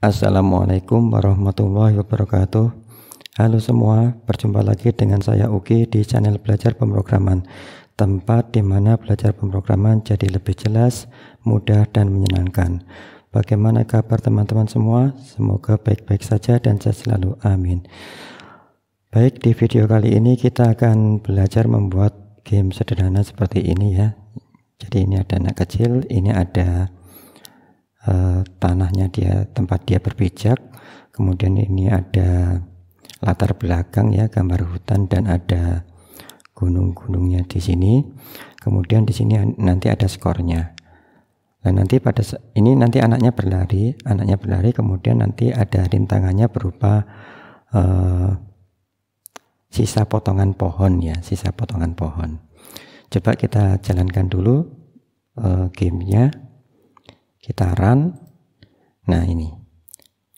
Assalamualaikum warahmatullahi wabarakatuh Halo semua, berjumpa lagi dengan saya Uki di channel Belajar Pemrograman Tempat di mana belajar pemrograman jadi lebih jelas, mudah, dan menyenangkan Bagaimana kabar teman-teman semua? Semoga baik-baik saja dan saya selalu, amin Baik, di video kali ini kita akan belajar membuat game sederhana seperti ini ya Jadi ini ada anak kecil, ini ada Eh, tanahnya dia tempat dia berpijak kemudian ini ada latar belakang ya gambar hutan dan ada gunung-gunungnya di sini kemudian di sini nanti ada skornya dan nanti pada ini nanti anaknya berlari, anaknya berlari, kemudian nanti ada rintangannya berupa uh, sisa potongan pohon ya, sisa potongan pohon. Coba kita jalankan dulu uh, gamenya kita run Nah, ini.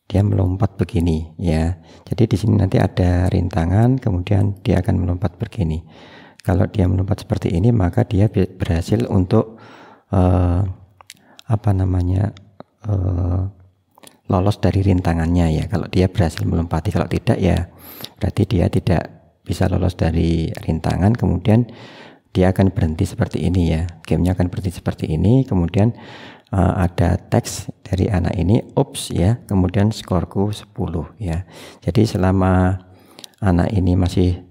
Dia melompat begini ya. Jadi di sini nanti ada rintangan, kemudian dia akan melompat begini. Kalau dia melompat seperti ini, maka dia berhasil untuk eh, apa namanya? eh, lolos dari rintangannya ya kalau dia berhasil melompati kalau tidak ya berarti dia tidak bisa lolos dari rintangan kemudian dia akan berhenti seperti ini ya gamenya akan berhenti seperti ini kemudian uh, ada teks dari anak ini ups ya kemudian skorku 10 ya jadi selama anak ini masih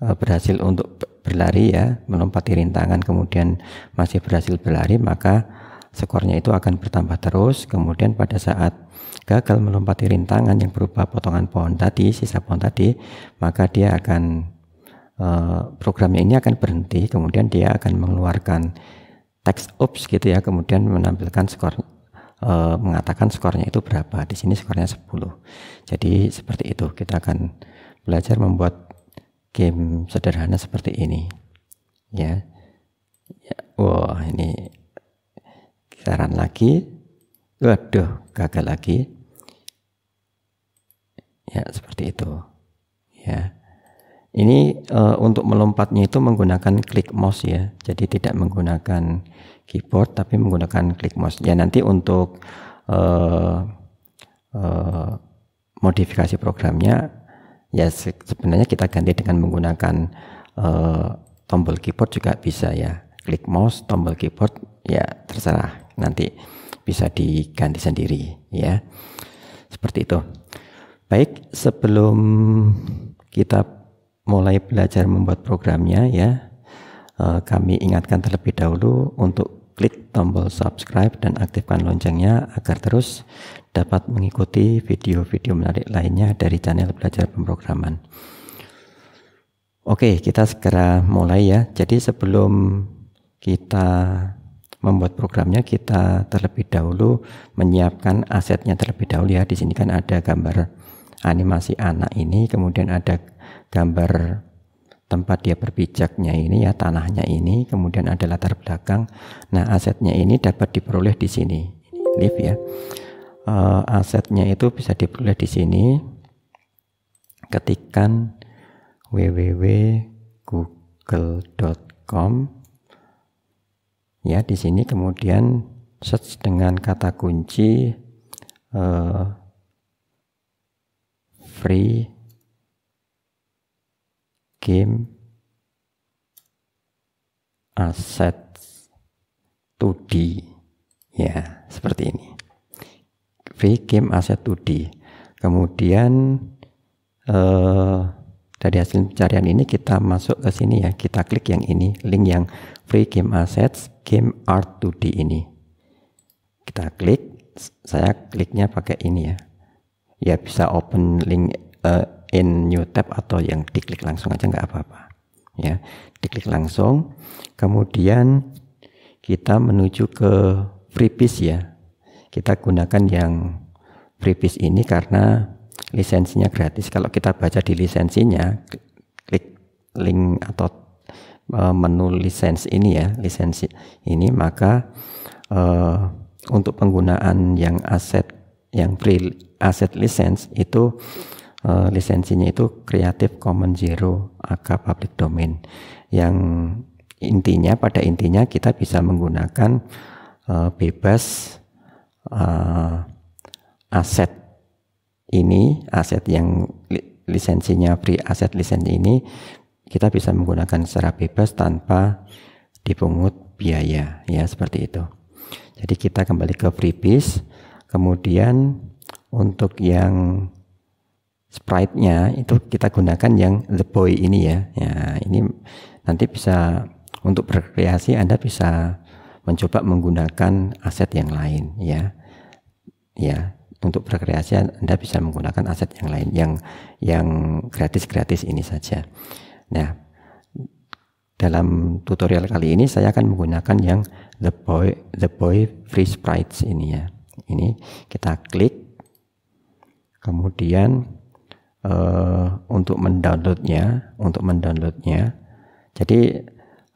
uh, berhasil untuk berlari ya melompati rintangan kemudian masih berhasil berlari maka skornya itu akan bertambah terus kemudian pada saat gagal melompati rintangan yang berupa potongan pohon tadi sisa pohon tadi maka dia akan program eh, programnya ini akan berhenti kemudian dia akan mengeluarkan teks ups gitu ya kemudian menampilkan skor e, mengatakan skornya itu berapa di sini skornya 10 jadi seperti itu kita akan belajar membuat game sederhana seperti ini ya, ya wah ini kisaran lagi waduh gagal lagi ya seperti itu ya ini e, untuk melompatnya itu menggunakan klik mouse ya. Jadi tidak menggunakan keyboard tapi menggunakan klik mouse. Ya nanti untuk e, e, modifikasi programnya ya sebenarnya kita ganti dengan menggunakan e, tombol keyboard juga bisa ya. Klik mouse, tombol keyboard ya terserah. Nanti bisa diganti sendiri ya. Seperti itu. Baik, sebelum kita mulai belajar membuat programnya ya, eh, kami ingatkan terlebih dahulu untuk klik tombol subscribe dan aktifkan loncengnya agar terus dapat mengikuti video-video menarik lainnya dari channel Belajar Pemrograman. Oke, kita segera mulai ya. Jadi sebelum kita membuat programnya, kita terlebih dahulu menyiapkan asetnya terlebih dahulu ya. Di sini kan ada gambar animasi anak ini, kemudian ada gambar tempat dia berpijaknya ini ya tanahnya ini kemudian ada latar belakang nah asetnya ini dapat diperoleh di sini lift ya e, asetnya itu bisa diperoleh di sini ketikan www.google.com ya di sini kemudian search dengan kata kunci e, free game aset 2D ya seperti ini V game aset 2D kemudian eh, dari hasil pencarian ini kita masuk ke sini ya kita klik yang ini link yang free game assets game art 2D ini kita klik saya kliknya pakai ini ya ya bisa open link eh, in new tab atau yang diklik langsung aja nggak apa-apa ya diklik langsung kemudian kita menuju ke freebies ya kita gunakan yang freebies ini karena lisensinya gratis kalau kita baca di lisensinya klik link atau e, menu lisensi ini ya lisensi ini maka uh, untuk penggunaan yang aset yang free aset lisensi itu Eh, lisensinya itu Creative Commons Zero AK Public Domain yang intinya pada intinya kita bisa menggunakan uh, bebas uh, aset ini aset yang li, lisensinya free aset lisensi ini kita bisa menggunakan secara bebas tanpa dipungut biaya ya seperti itu jadi kita kembali ke freebies kemudian untuk yang sprite-nya itu kita gunakan yang the boy ini ya. Ya, ini nanti bisa untuk berkreasi Anda bisa mencoba menggunakan aset yang lain ya. Ya, untuk berkreasi Anda bisa menggunakan aset yang lain yang yang gratis-gratis ini saja. Nah, dalam tutorial kali ini saya akan menggunakan yang the boy the boy free sprites ini ya. Ini kita klik kemudian Eh, untuk mendownloadnya, untuk mendownloadnya. Jadi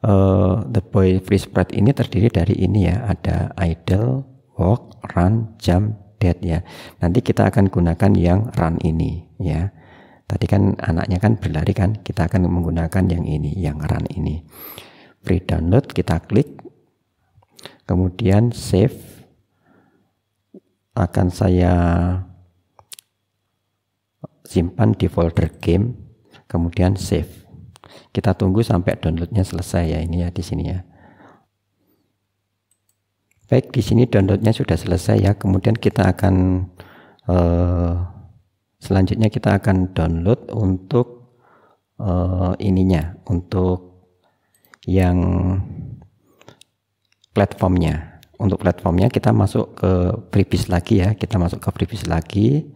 uh, the boy free spread ini terdiri dari ini ya, ada idle, walk, run, jump, dead ya. Nanti kita akan gunakan yang run ini ya. Tadi kan anaknya kan berlari kan, kita akan menggunakan yang ini, yang run ini. Free download kita klik, kemudian save. Akan saya simpan di folder game, kemudian save. Kita tunggu sampai downloadnya selesai ya ini ya di sini ya. Baik di sini downloadnya sudah selesai ya. Kemudian kita akan uh, selanjutnya kita akan download untuk uh, ininya untuk yang platformnya. Untuk platformnya kita masuk ke freebies lagi ya. Kita masuk ke freebies lagi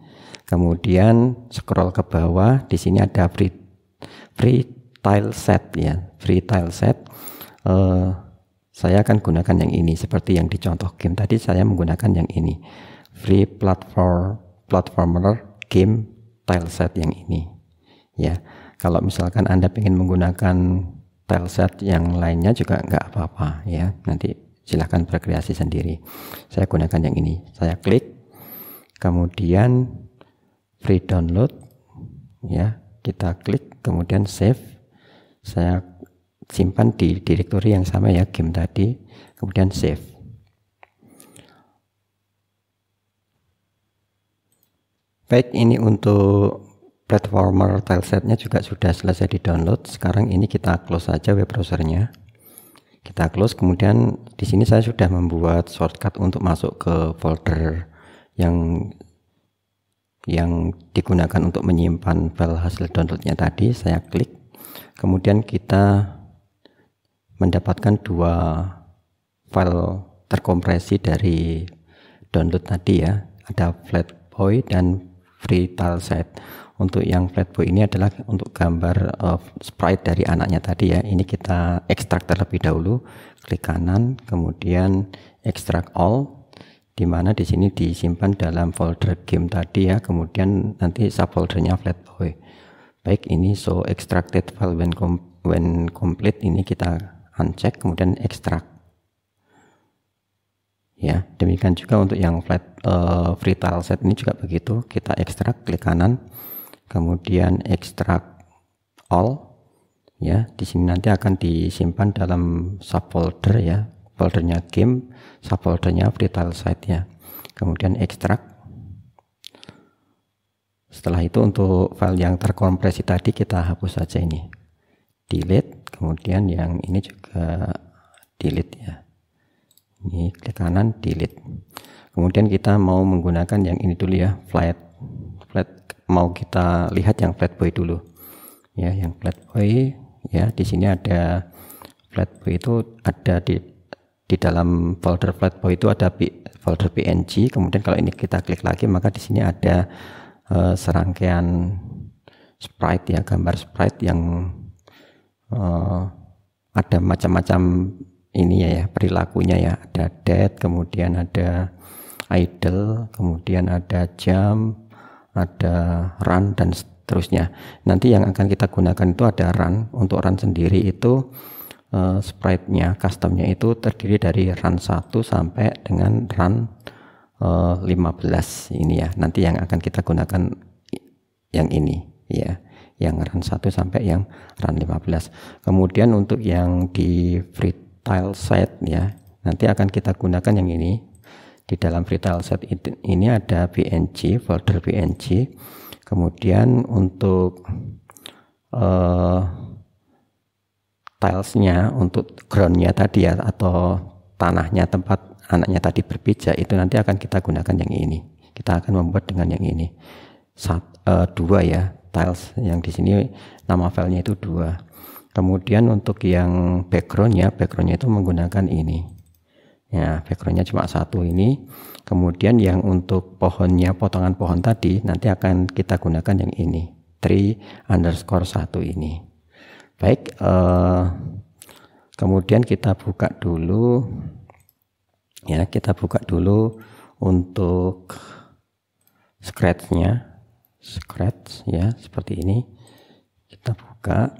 Kemudian scroll ke bawah, di sini ada free, free tile set ya, free tile set. Uh, saya akan gunakan yang ini seperti yang dicontoh game tadi saya menggunakan yang ini free platform platformer game tile set yang ini ya kalau misalkan anda ingin menggunakan tile set yang lainnya juga nggak apa-apa ya nanti silahkan berkreasi sendiri saya gunakan yang ini saya klik kemudian free download ya kita klik kemudian save saya simpan di direktori yang sama ya game tadi kemudian save baik ini untuk platformer tilesetnya juga sudah selesai di download sekarang ini kita close saja web browsernya kita close kemudian di sini saya sudah membuat shortcut untuk masuk ke folder yang yang digunakan untuk menyimpan file hasil downloadnya tadi saya klik kemudian kita mendapatkan dua file terkompresi dari download tadi ya ada flatboy dan free tileset untuk yang flatboy ini adalah untuk gambar uh, sprite dari anaknya tadi ya ini kita ekstrak terlebih dahulu klik kanan kemudian ekstrak all di mana di sini disimpan dalam folder game tadi ya kemudian nanti subfoldernya flatboy baik ini so extracted file when, com when complete ini kita uncheck kemudian extract ya demikian juga untuk yang flat uh, free tile set ini juga begitu kita extract klik kanan kemudian extract all ya di sini nanti akan disimpan dalam subfolder ya foldernya game, subfoldernya free tile site ya, Kemudian ekstrak. Setelah itu untuk file yang terkompresi tadi kita hapus saja ini. Delete, kemudian yang ini juga delete ya. Ini klik kanan delete. Kemudian kita mau menggunakan yang ini dulu ya, flat flat mau kita lihat yang flat boy dulu. Ya, yang flat flatboy ya di sini ada flat boy itu ada di di dalam folder flatbow itu ada folder PNG. Kemudian kalau ini kita klik lagi, maka di sini ada uh, serangkaian sprite ya, gambar sprite yang uh, ada macam-macam ini ya, ya perilakunya ya. Ada dead, kemudian ada idle, kemudian ada jam, ada run dan seterusnya. Nanti yang akan kita gunakan itu ada run. Untuk run sendiri itu uh, sprite-nya, custom-nya itu terdiri dari run 1 sampai dengan run uh, eh, 15 ini ya. Nanti yang akan kita gunakan yang ini ya, yang run 1 sampai yang run 15. Kemudian untuk yang di free tile set ya, nanti akan kita gunakan yang ini. Di dalam free tile set ini ada PNG, folder PNG. Kemudian untuk uh, tilesnya untuk groundnya tadi ya atau tanahnya tempat anaknya tadi berpijak itu nanti akan kita gunakan yang ini kita akan membuat dengan yang ini Sat, uh, dua ya tiles yang di sini nama filenya itu dua kemudian untuk yang backgroundnya backgroundnya itu menggunakan ini ya backgroundnya cuma satu ini kemudian yang untuk pohonnya potongan pohon tadi nanti akan kita gunakan yang ini tree underscore satu ini Baik, uh, kemudian kita buka dulu ya, kita buka dulu untuk scratchnya Scratch ya, seperti ini. Kita buka.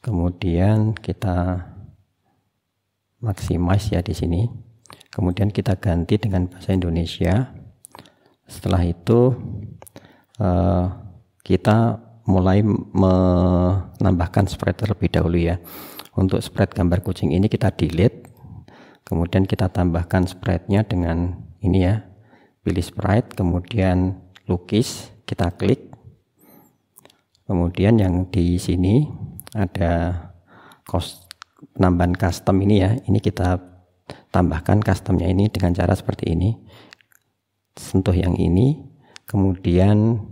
Kemudian kita maksimasi ya di sini. Kemudian kita ganti dengan bahasa Indonesia. Setelah itu uh, kita mulai menambahkan spread terlebih dahulu ya. Untuk spread gambar kucing ini kita delete, kemudian kita tambahkan spreadnya dengan ini ya, pilih sprite, kemudian lukis, kita klik, kemudian yang di sini ada cost penambahan custom ini ya, ini kita tambahkan customnya ini dengan cara seperti ini, sentuh yang ini, kemudian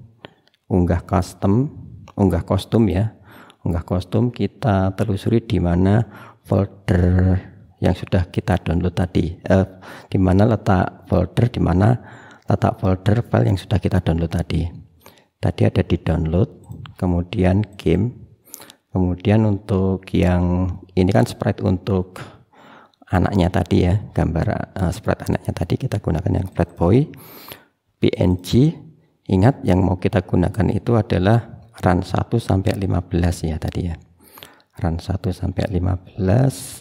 unggah custom unggah kostum ya unggah kostum kita telusuri di mana folder yang sudah kita download tadi eh, di mana letak folder di mana letak folder file yang sudah kita download tadi tadi ada di download kemudian game kemudian untuk yang ini kan sprite untuk anaknya tadi ya gambar uh, sprite anaknya tadi kita gunakan yang flat boy png ingat yang mau kita gunakan itu adalah RAN 1 sampai 15 ya tadi ya RAN 1 sampai 15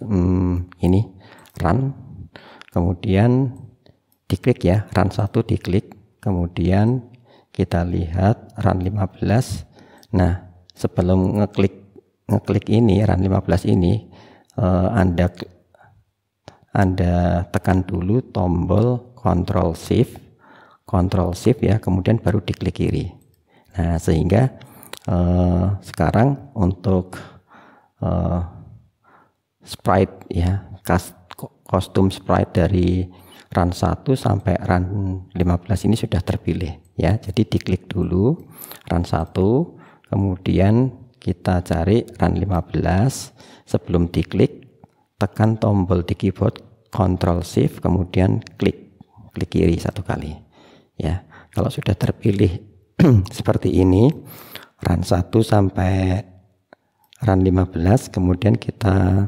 hmm, ini RAN kemudian diklik ya RAN 1 diklik kemudian kita lihat run 15 nah sebelum ngeklik ngeklik ini run 15 ini eh, Anda Anda tekan dulu tombol control Shift control Shift ya kemudian baru diklik kiri nah sehingga Eh, sekarang untuk uh, sprite ya kostum sprite dari run 1 sampai run 15 ini sudah terpilih ya jadi diklik dulu run 1 kemudian kita cari run 15 sebelum diklik tekan tombol di keyboard control Shift kemudian klik klik kiri satu kali ya kalau sudah terpilih seperti ini run 1 sampai run 15 kemudian kita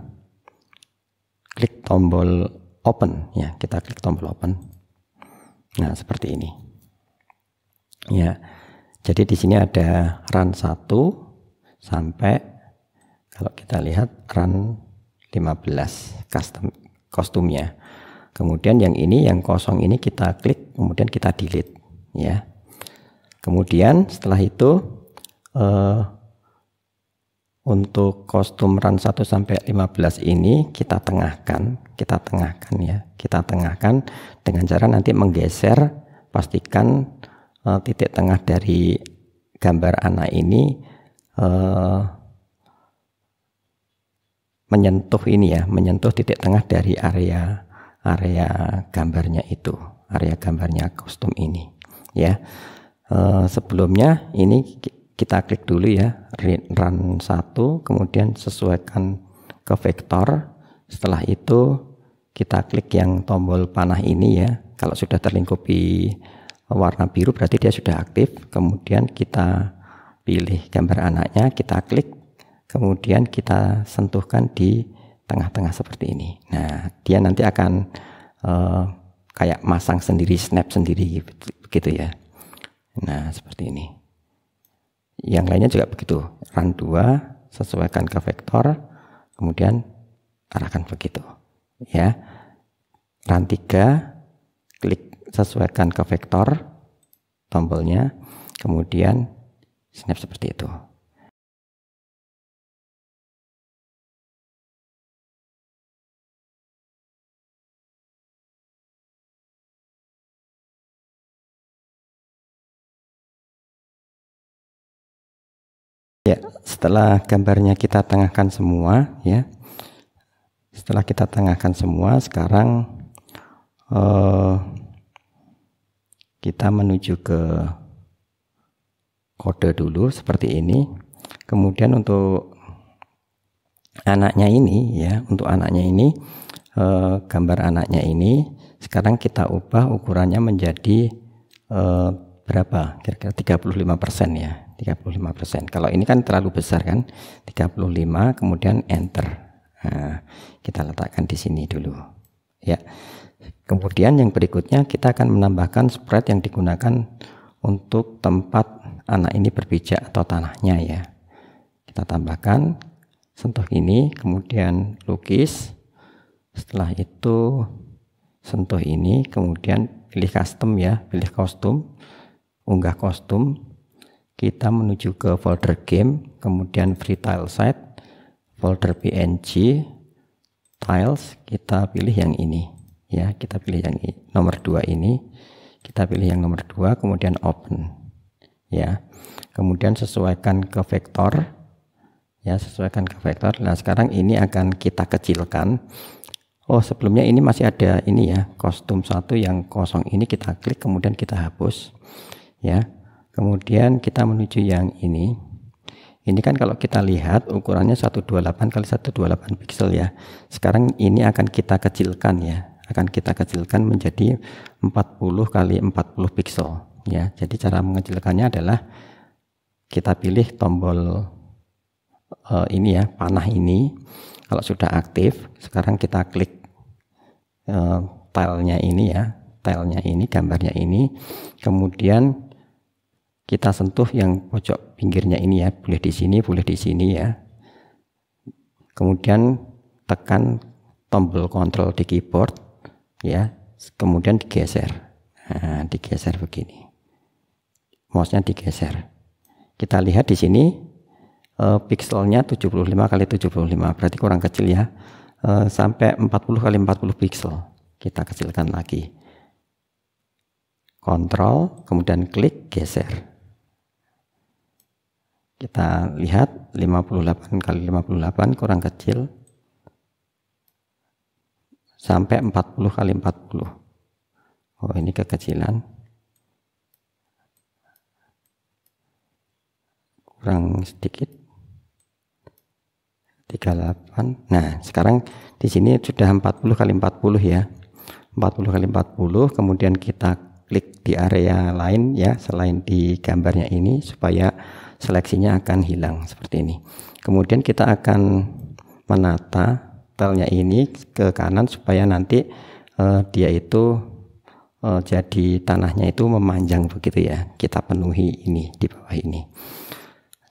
klik tombol open ya kita klik tombol open nah seperti ini ya jadi di sini ada run 1 sampai kalau kita lihat run 15 custom kostumnya kemudian yang ini yang kosong ini kita klik kemudian kita delete ya kemudian setelah itu uh, untuk kostum run 1 sampai 15 ini kita tengahkan, kita tengahkan ya, kita tengahkan dengan cara nanti menggeser pastikan uh, titik tengah dari gambar anak ini uh, menyentuh ini ya, menyentuh titik tengah dari area area gambarnya itu, area gambarnya kostum ini ya. Uh, sebelumnya ini kita klik dulu ya run 1 kemudian sesuaikan ke vektor setelah itu kita klik yang tombol panah ini ya kalau sudah terlingkupi warna biru berarti dia sudah aktif kemudian kita pilih gambar anaknya kita klik kemudian kita sentuhkan di tengah-tengah seperti ini nah dia nanti akan uh, kayak masang sendiri snap sendiri gitu ya nah seperti ini yang lainnya juga begitu. Run 2 sesuaikan ke vektor, kemudian arahkan begitu. Ya. Run 3 klik sesuaikan ke vektor tombolnya, kemudian snap seperti itu. Ya, setelah gambarnya kita tengahkan semua, ya. Setelah kita tengahkan semua, sekarang eh, kita menuju ke kode dulu seperti ini. Kemudian untuk anaknya ini, ya, untuk anaknya ini, eh, gambar anaknya ini, sekarang kita ubah ukurannya menjadi eh, berapa? Kira-kira 35 persen ya. 35%. Kalau ini kan terlalu besar kan, 35 kemudian enter. Nah, kita letakkan di sini dulu. Ya. Kemudian yang berikutnya kita akan menambahkan spread yang digunakan untuk tempat anak ini berpijak atau tanahnya ya. Kita tambahkan sentuh ini, kemudian lukis. Setelah itu sentuh ini, kemudian pilih custom ya, pilih kostum, unggah kostum, kita menuju ke folder game, kemudian free tile set folder png, tiles, kita pilih yang ini. Ya, kita pilih yang ini, nomor dua ini. Kita pilih yang nomor dua kemudian open. Ya. Kemudian sesuaikan ke vektor. Ya, sesuaikan ke vektor. Nah, sekarang ini akan kita kecilkan. Oh, sebelumnya ini masih ada ini ya, kostum satu yang kosong ini kita klik kemudian kita hapus. Ya, Kemudian kita menuju yang ini. Ini kan kalau kita lihat ukurannya 128 kali 128 pixel ya. Sekarang ini akan kita kecilkan ya. Akan kita kecilkan menjadi 40 kali 40 pixel ya. Jadi cara mengecilkannya adalah kita pilih tombol uh, ini ya, panah ini. Kalau sudah aktif, sekarang kita klik uh, tilenya ini ya, tilenya ini, gambarnya ini. Kemudian kita sentuh yang pojok pinggirnya ini ya, boleh di sini, boleh di sini ya. Kemudian tekan tombol kontrol di keyboard ya, kemudian digeser. Nah, digeser begini. Mouse-nya digeser. Kita lihat di sini uh, pixelnya 75 kali 75, berarti kurang kecil ya. Uh, sampai 40 kali 40 pixel. Kita kecilkan lagi. Kontrol, kemudian klik geser. Kita lihat 58 kali 58 kurang kecil sampai 40 kali 40. Oh, ini kekecilan. Kurang sedikit. 38. Nah, sekarang di sini sudah 40 kali 40 ya. 40 kali 40 kemudian kita klik di area lain ya selain di gambarnya ini supaya seleksinya akan hilang seperti ini. Kemudian kita akan menata telnya ini ke kanan supaya nanti uh, dia itu uh, jadi tanahnya itu memanjang begitu ya. Kita penuhi ini di bawah ini.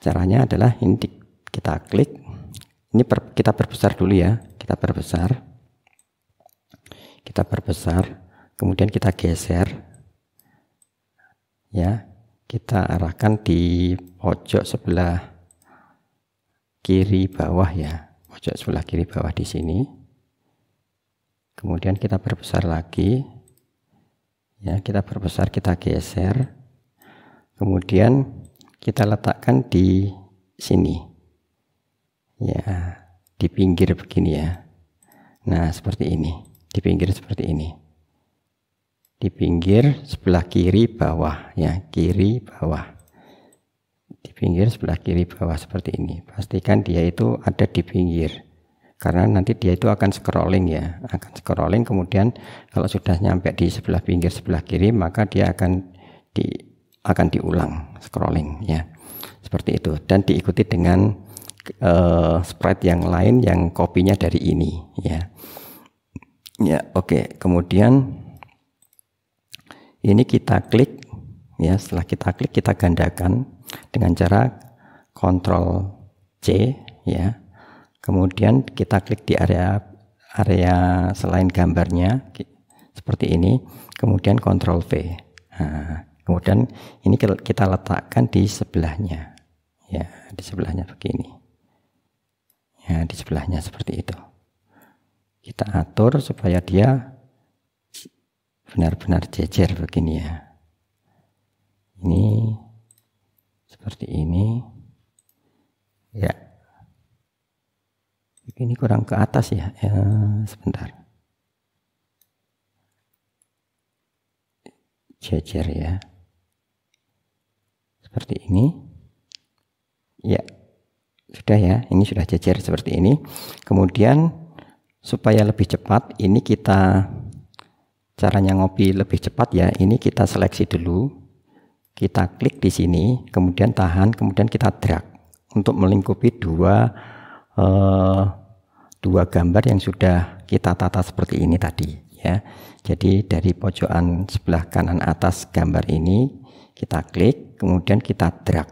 Caranya adalah ini kita klik. Ini per, kita perbesar dulu ya. Kita perbesar. Kita perbesar. Kemudian kita geser. Ya, kita arahkan di pojok sebelah kiri bawah ya pojok sebelah kiri bawah di sini kemudian kita berbesar lagi ya kita berbesar kita geser kemudian kita letakkan di sini ya di pinggir begini ya nah seperti ini di pinggir seperti ini di pinggir sebelah kiri bawah ya kiri bawah di pinggir sebelah kiri bawah seperti ini pastikan dia itu ada di pinggir karena nanti dia itu akan scrolling ya akan scrolling kemudian kalau sudah nyampe di sebelah pinggir sebelah kiri maka dia akan di akan diulang scrolling ya seperti itu dan diikuti dengan uh, spread yang lain yang kopinya dari ini ya ya oke okay. kemudian ini kita klik ya setelah kita klik kita gandakan dengan cara kontrol C ya kemudian kita klik di area area selain gambarnya seperti ini kemudian kontrol V nah, kemudian ini kita letakkan di sebelahnya ya di sebelahnya begini ya di sebelahnya seperti itu kita atur supaya dia benar-benar jejer begini ya ini seperti ini ya ini kurang ke atas ya, ya sebentar jejer ya seperti ini ya sudah ya ini sudah jejer seperti ini kemudian supaya lebih cepat ini kita caranya ngopi lebih cepat ya ini kita seleksi dulu kita klik di sini kemudian tahan kemudian kita drag untuk melingkupi dua eh, dua gambar yang sudah kita tata seperti ini tadi ya jadi dari pojokan sebelah kanan atas gambar ini kita klik kemudian kita drag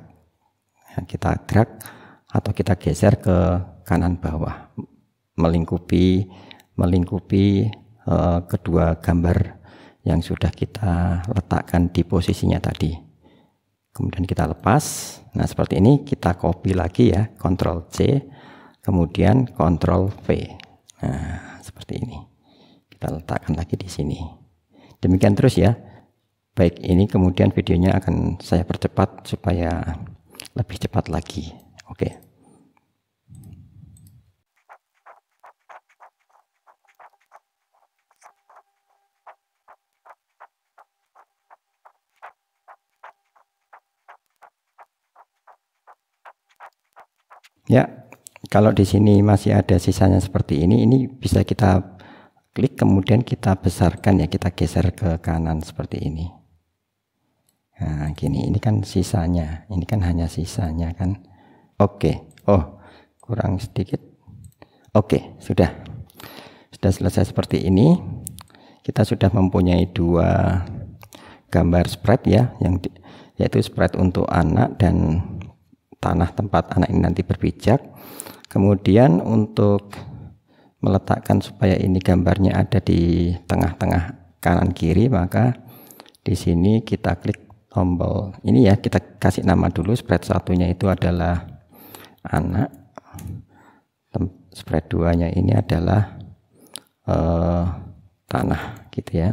nah, kita drag atau kita geser ke kanan bawah melingkupi melingkupi Eh, kedua gambar yang sudah kita letakkan di posisinya tadi. Kemudian kita lepas. Nah, seperti ini kita copy lagi ya, Ctrl C, kemudian Ctrl V. Nah, seperti ini. Kita letakkan lagi di sini. Demikian terus ya. Baik, ini kemudian videonya akan saya percepat supaya lebih cepat lagi. Oke. Okay. Ya, kalau di sini masih ada sisanya seperti ini, ini bisa kita klik kemudian kita besarkan ya, kita geser ke kanan seperti ini. Nah, gini, ini kan sisanya, ini kan hanya sisanya kan. Oke, oh kurang sedikit. Oke, sudah. Sudah selesai seperti ini. Kita sudah mempunyai dua gambar spread ya, yang di, yaitu spread untuk anak dan tanah tempat anak ini nanti berpijak. Kemudian untuk meletakkan supaya ini gambarnya ada di tengah-tengah kanan kiri maka di sini kita klik tombol ini ya kita kasih nama dulu spread satunya itu adalah anak spread duanya ini adalah eh, tanah gitu ya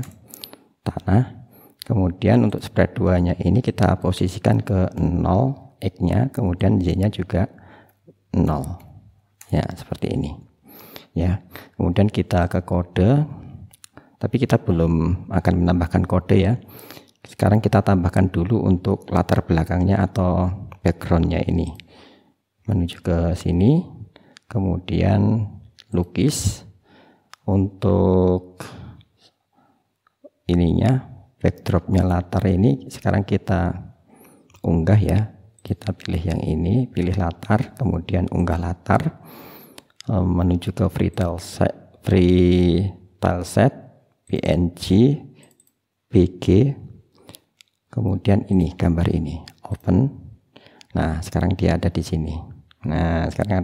tanah kemudian untuk spread duanya ini kita posisikan ke 0 x-nya kemudian y-nya juga 0 ya seperti ini ya kemudian kita ke kode tapi kita belum akan menambahkan kode ya sekarang kita tambahkan dulu untuk latar belakangnya atau backgroundnya ini menuju ke sini kemudian lukis untuk ininya backdropnya latar ini sekarang kita unggah ya kita pilih yang ini pilih latar kemudian unggah latar eh, menuju ke free set, free set png pg kemudian ini gambar ini open nah sekarang dia ada di sini nah sekarang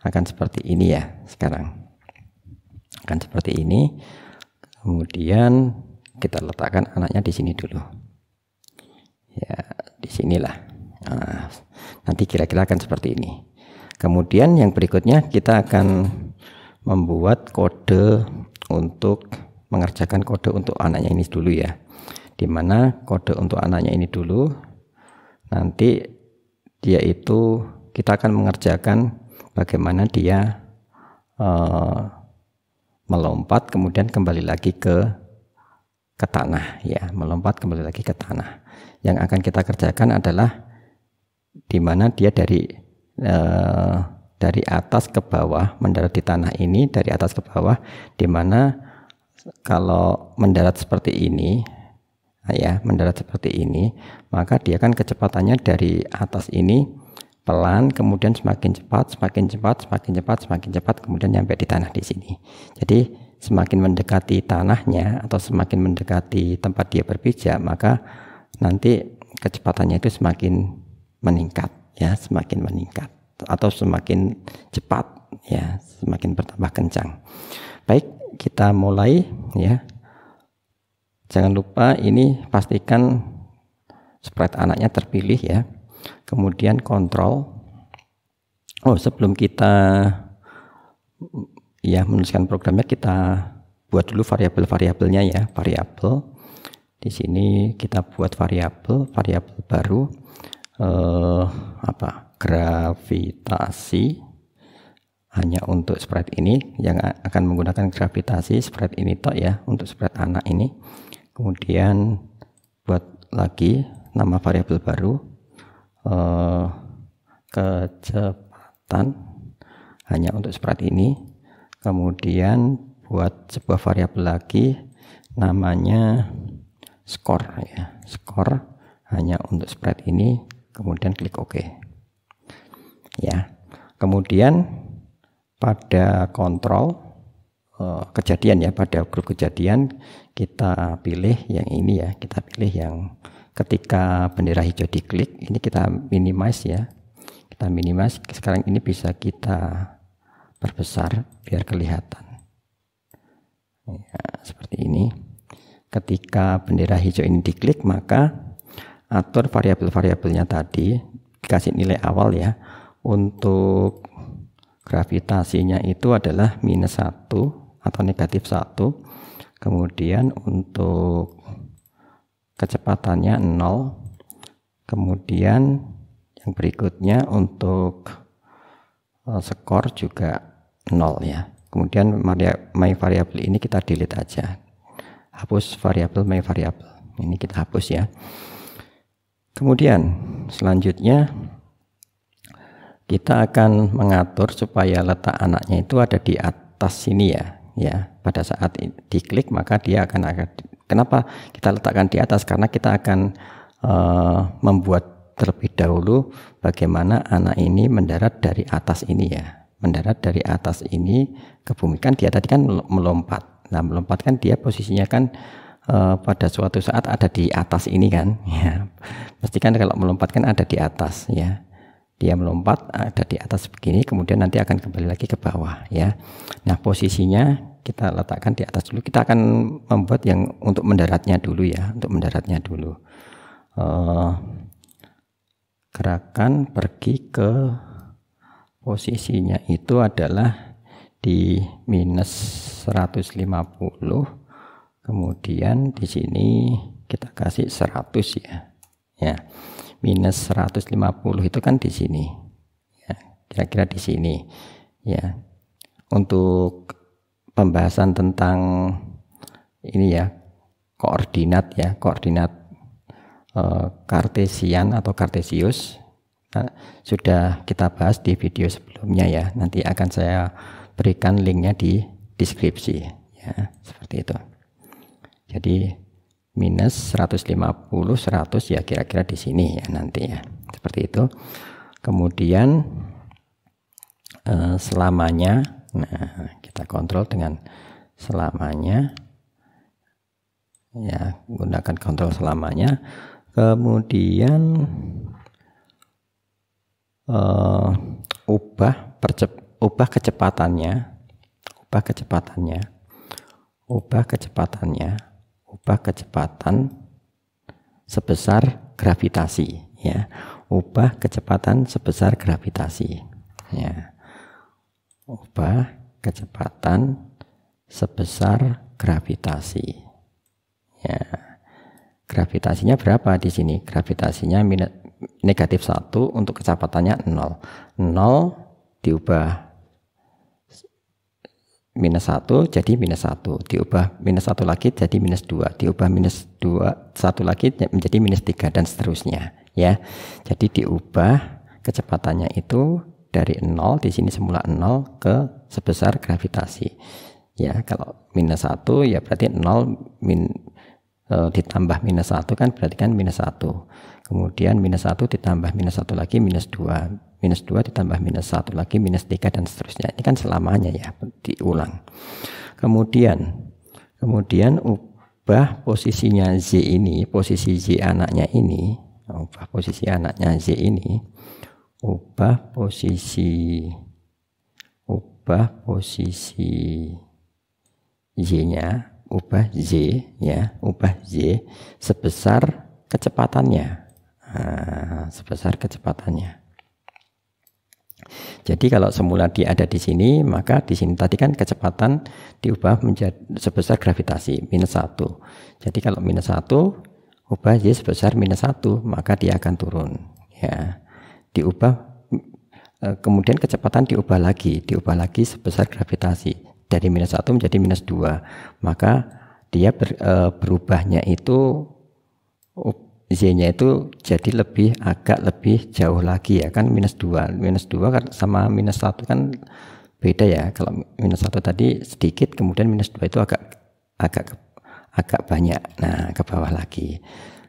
akan seperti ini ya sekarang akan seperti ini kemudian kita letakkan anaknya di sini dulu ya di sinilah Ah, nanti kira-kira akan seperti ini. Kemudian yang berikutnya kita akan membuat kode untuk mengerjakan kode untuk anaknya ini dulu ya. Dimana kode untuk anaknya ini dulu nanti dia itu kita akan mengerjakan bagaimana dia uh, melompat kemudian kembali lagi ke ke tanah ya melompat kembali lagi ke tanah yang akan kita kerjakan adalah di mana dia dari eh, dari atas ke bawah mendarat di tanah ini dari atas ke bawah di mana kalau mendarat seperti ini ya mendarat seperti ini maka dia kan kecepatannya dari atas ini pelan kemudian semakin cepat semakin cepat semakin cepat semakin cepat kemudian nyampe di tanah di sini jadi semakin mendekati tanahnya atau semakin mendekati tempat dia berpijak maka nanti kecepatannya itu semakin meningkat ya, semakin meningkat atau semakin cepat ya, semakin bertambah kencang. Baik, kita mulai ya. Jangan lupa ini pastikan spread anaknya terpilih ya. Kemudian kontrol. Oh, sebelum kita ya menuliskan programnya kita buat dulu variabel-variabelnya ya, variabel. Di sini kita buat variabel, variabel baru eh, apa gravitasi hanya untuk spread ini yang akan menggunakan gravitasi spread ini toh ya untuk spread anak ini kemudian buat lagi nama variabel baru eh, kecepatan hanya untuk spread ini kemudian buat sebuah variabel lagi namanya skor ya skor hanya untuk spread ini kemudian klik OK. Ya. Kemudian pada kontrol eh, kejadian ya pada grup kejadian kita pilih yang ini ya, kita pilih yang ketika bendera hijau diklik ini kita minimize ya. Kita minimize sekarang ini bisa kita perbesar biar kelihatan. Ya, seperti ini. Ketika bendera hijau ini diklik maka atur variabel-variabelnya tadi dikasih nilai awal ya untuk gravitasinya itu adalah minus 1 atau negatif 1 kemudian untuk kecepatannya 0 kemudian yang berikutnya untuk eh, skor juga 0 ya kemudian my variable ini kita delete aja hapus variabel my variable ini kita hapus ya Kemudian selanjutnya kita akan mengatur supaya letak anaknya itu ada di atas sini ya ya pada saat diklik maka dia akan akan kenapa kita letakkan di atas karena kita akan uh, membuat terlebih dahulu bagaimana anak ini mendarat dari atas ini ya mendarat dari atas ini ke bumi kan dia tadi kan melompat nah melompat kan dia posisinya kan Eh, pada suatu saat ada di atas ini kan ya pastikan kalau melompat kan ada di atas ya dia melompat ada di atas begini kemudian nanti akan kembali lagi ke bawah ya nah posisinya kita letakkan di atas dulu kita akan membuat yang untuk mendaratnya dulu ya untuk mendaratnya dulu uh, gerakan pergi ke posisinya itu adalah di minus 150 Kemudian di sini kita kasih 100 ya. Ya. Minus 150 itu kan di sini. Ya, kira-kira di sini. Ya. Untuk pembahasan tentang ini ya, koordinat ya, koordinat eh, kartesian atau kartesius nah, sudah kita bahas di video sebelumnya ya. Nanti akan saya berikan linknya di deskripsi ya, seperti itu. Jadi minus 150 100 ya kira-kira di sini ya nanti ya. Seperti itu. Kemudian eh, selamanya nah kita kontrol dengan selamanya ya gunakan kontrol selamanya kemudian uh, ubah percep ubah kecepatannya ubah kecepatannya ubah kecepatannya ubah kecepatan sebesar gravitasi ya ubah kecepatan sebesar gravitasi ya ubah kecepatan sebesar gravitasi ya gravitasinya berapa di sini gravitasinya negatif satu untuk kecepatannya 0 0 diubah minus 1 jadi minus 1 diubah minus 1 lagi jadi minus 2 diubah minus 2 1 lagi ya, menjadi minus 3 dan seterusnya ya jadi diubah kecepatannya itu dari 0 di sini semula 0 ke sebesar gravitasi ya kalau minus 1 ya berarti 0 min, e, ditambah minus 1 kan berarti kan minus 1 kemudian minus 1 ditambah minus 1 lagi minus 2 minus 2 ditambah minus 1 lagi minus 3 dan seterusnya. Ini kan selamanya ya diulang. Kemudian kemudian ubah posisinya Z ini, posisi Z anaknya ini, ubah posisi anaknya Z ini, ubah posisi ubah posisi z nya ubah Z ya, ubah Z sebesar kecepatannya. Nah, sebesar kecepatannya. Jadi kalau semula dia ada di sini, maka di sini tadi kan kecepatan diubah menjadi sebesar gravitasi minus satu. Jadi kalau minus satu, ubah y sebesar minus satu, maka dia akan turun. Ya, diubah e, kemudian kecepatan diubah lagi, diubah lagi sebesar gravitasi dari minus satu menjadi minus dua, maka dia ber, e, berubahnya itu Y-nya itu jadi lebih agak lebih jauh lagi ya kan minus dua, minus dua kan sama minus satu kan beda ya kalau minus satu tadi sedikit kemudian minus dua itu agak agak agak banyak nah ke bawah lagi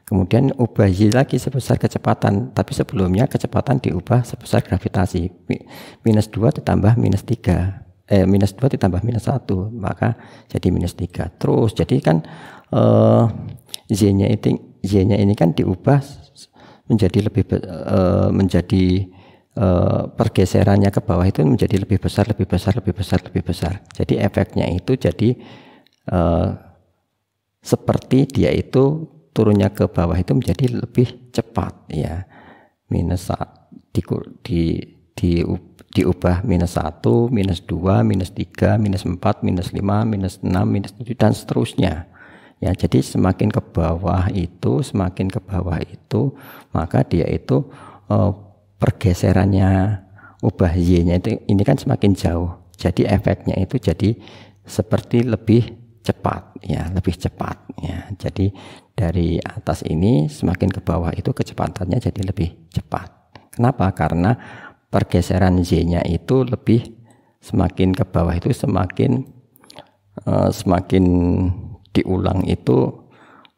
kemudian ubah Y lagi sebesar kecepatan tapi sebelumnya kecepatan diubah sebesar gravitasi minus dua ditambah minus tiga eh minus dua ditambah minus satu maka jadi minus tiga terus jadi kan eh, Z-nya itu y-nya ini kan diubah menjadi lebih uh, menjadi uh, pergeserannya ke bawah itu menjadi lebih besar, lebih besar, lebih besar, lebih besar. Jadi efeknya itu jadi uh, seperti dia itu turunnya ke bawah itu menjadi lebih cepat ya minus di, di, di diubah minus 1, minus 2, minus 3, minus 4, minus 5, minus 6, minus 7 dan seterusnya Ya, jadi semakin ke bawah itu, semakin ke bawah itu, maka dia itu uh, pergeserannya ubah y-nya itu ini kan semakin jauh. Jadi efeknya itu jadi seperti lebih cepat ya, lebih cepat ya. Jadi dari atas ini semakin ke bawah itu kecepatannya jadi lebih cepat. Kenapa? Karena pergeseran y-nya itu lebih semakin ke bawah itu semakin uh, semakin diulang itu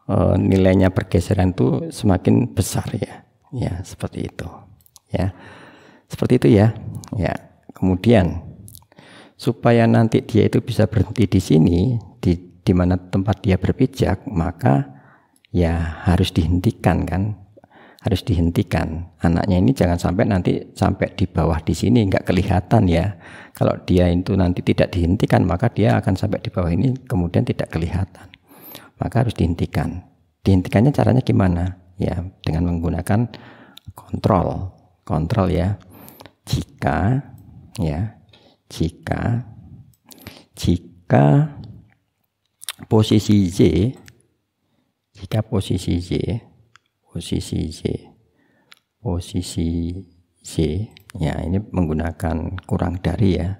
e, nilainya pergeseran itu semakin besar ya. Ya, seperti itu. Ya. Seperti itu ya. Ya. Kemudian supaya nanti dia itu bisa berhenti di sini di di mana tempat dia berpijak, maka ya harus dihentikan kan harus dihentikan. Anaknya ini jangan sampai nanti sampai di bawah di sini nggak kelihatan ya. Kalau dia itu nanti tidak dihentikan maka dia akan sampai di bawah ini kemudian tidak kelihatan. Maka harus dihentikan. Dihentikannya caranya gimana? Ya dengan menggunakan kontrol, kontrol ya. Jika ya jika jika posisi Z jika posisi Z posisi z, posisi z, ya ini menggunakan kurang dari ya